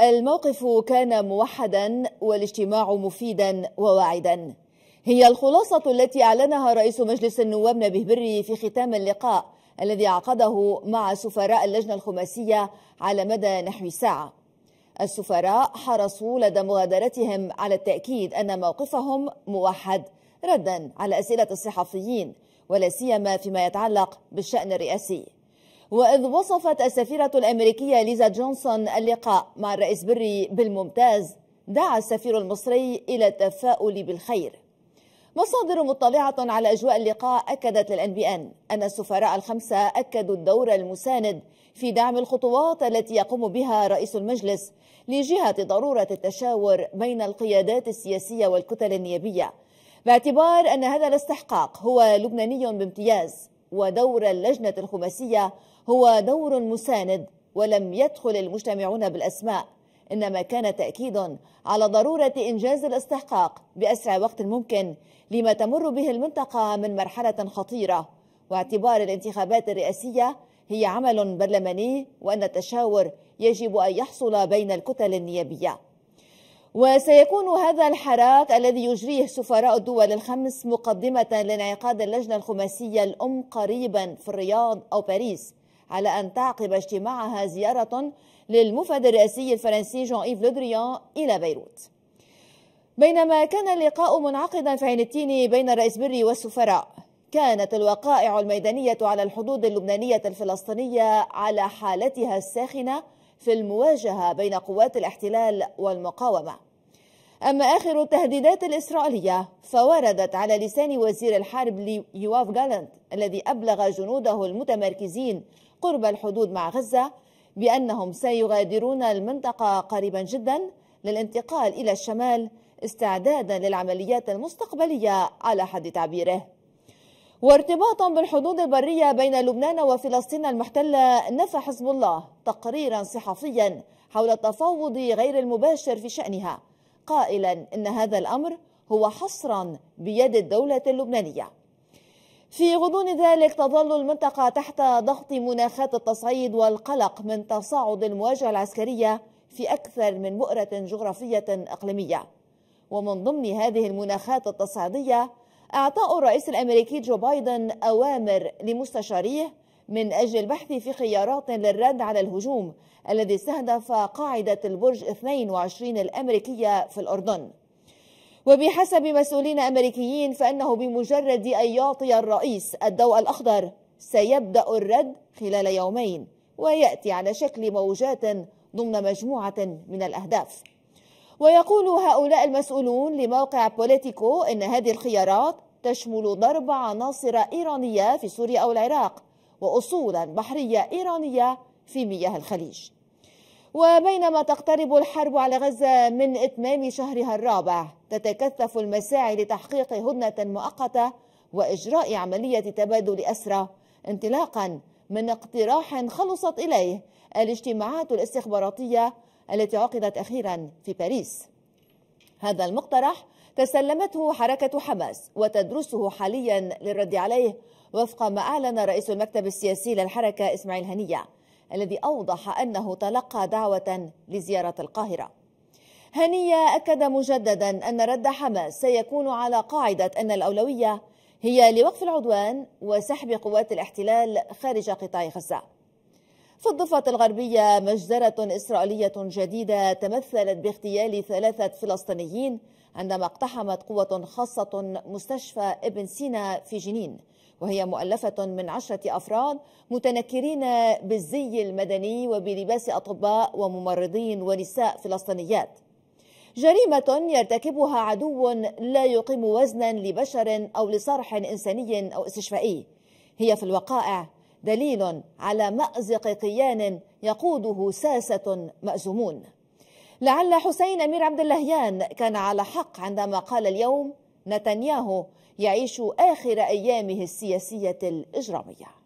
الموقف كان موحدا والاجتماع مفيدا وواعدا هي الخلاصة التي أعلنها رئيس مجلس النواب نبيه بري في ختام اللقاء الذي عقده مع سفراء اللجنة الخماسية على مدى نحو ساعة السفراء حرصوا لدى مغادرتهم على التأكيد أن موقفهم موحد ردا على أسئلة الصحفيين ولا سيما فيما يتعلق بالشأن الرئاسي وإذ وصفت السفيرة الأمريكية ليزا جونسون اللقاء مع الرئيس بري بالممتاز دعا السفير المصري إلى التفاؤل بالخير مصادر مطلعة على أجواء اللقاء أكدت للأن بي أن أن السفراء الخمسة أكدوا الدور المساند في دعم الخطوات التي يقوم بها رئيس المجلس لجهة ضرورة التشاور بين القيادات السياسية والكتل النيابية باعتبار أن هذا الاستحقاق هو لبناني بامتياز ودور اللجنة الخماسية هو دور مساند ولم يدخل المجتمعون بالأسماء إنما كان تأكيد على ضرورة إنجاز الاستحقاق بأسرع وقت ممكن لما تمر به المنطقة من مرحلة خطيرة واعتبار الانتخابات الرئاسية هي عمل برلماني وأن التشاور يجب أن يحصل بين الكتل النيابية وسيكون هذا الحراك الذي يجريه سفراء الدول الخمس مقدمة لانعقاد اللجنة الخماسية الأم قريبا في الرياض أو باريس على أن تعقب اجتماعها زيارة للمفد الرئاسي الفرنسي جون إيف لودريان إلى بيروت بينما كان اللقاء منعقدا في عين التين بين الرئيس بري والسفراء كانت الوقائع الميدانية على الحدود اللبنانية الفلسطينية على حالتها الساخنة في المواجهة بين قوات الاحتلال والمقاومة أما آخر التهديدات الإسرائيلية فوردت على لسان وزير الحرب يواف جالنت الذي أبلغ جنوده المتمركزين قرب الحدود مع غزة بأنهم سيغادرون المنطقة قريبا جدا للانتقال إلى الشمال استعدادا للعمليات المستقبلية على حد تعبيره وارتباطا بالحدود البرية بين لبنان وفلسطين المحتلة نفى حزب الله تقريرا صحفيا حول التفاوض غير المباشر في شأنها قائلا إن هذا الأمر هو حصرا بيد الدولة اللبنانية في غضون ذلك تظل المنطقة تحت ضغط مناخات التصعيد والقلق من تصاعد المواجهة العسكرية في أكثر من مؤرة جغرافية إقليمية ومن ضمن هذه المناخات التصعيدية اعطاء الرئيس الامريكي جو بايدن اوامر لمستشاريه من اجل البحث في خيارات للرد على الهجوم الذي استهدف قاعده البرج 22 الامريكيه في الاردن. وبحسب مسؤولين امريكيين فانه بمجرد ان يعطي الرئيس الضوء الاخضر سيبدا الرد خلال يومين وياتي على شكل موجات ضمن مجموعه من الاهداف. ويقول هؤلاء المسؤولون لموقع بوليتيكو إن هذه الخيارات تشمل ضرب عناصر إيرانية في سوريا أو العراق وأصولا بحرية إيرانية في مياه الخليج وبينما تقترب الحرب على غزة من إتمام شهرها الرابع تتكثف المساعي لتحقيق هدنة مؤقتة وإجراء عملية تبادل أسرى انطلاقا من اقتراح خلصت إليه الاجتماعات الاستخباراتية التي عقدت أخيرا في باريس هذا المقترح تسلمته حركة حماس وتدرسه حاليا للرد عليه وفق ما أعلن رئيس المكتب السياسي للحركة إسماعيل هنية الذي أوضح أنه تلقى دعوة لزيارة القاهرة هنية أكد مجددا أن رد حماس سيكون على قاعدة أن الأولوية هي لوقف العدوان وسحب قوات الاحتلال خارج قطاع غزة في الضفة الغربية مجزرة إسرائيلية جديدة تمثلت باغتيال ثلاثة فلسطينيين عندما اقتحمت قوة خاصة مستشفى ابن سينا في جنين وهي مؤلفة من عشرة أفراد متنكرين بالزي المدني وبلباس أطباء وممرضين ونساء فلسطينيات جريمة يرتكبها عدو لا يقيم وزنا لبشر أو لصرح إنساني أو استشفائي هي في الوقائع دليل على مأزق كيان يقوده ساسة مأزومون لعل حسين أمير عبد اللهيان كان على حق عندما قال اليوم نتنياهو يعيش آخر أيامه السياسية الإجرامية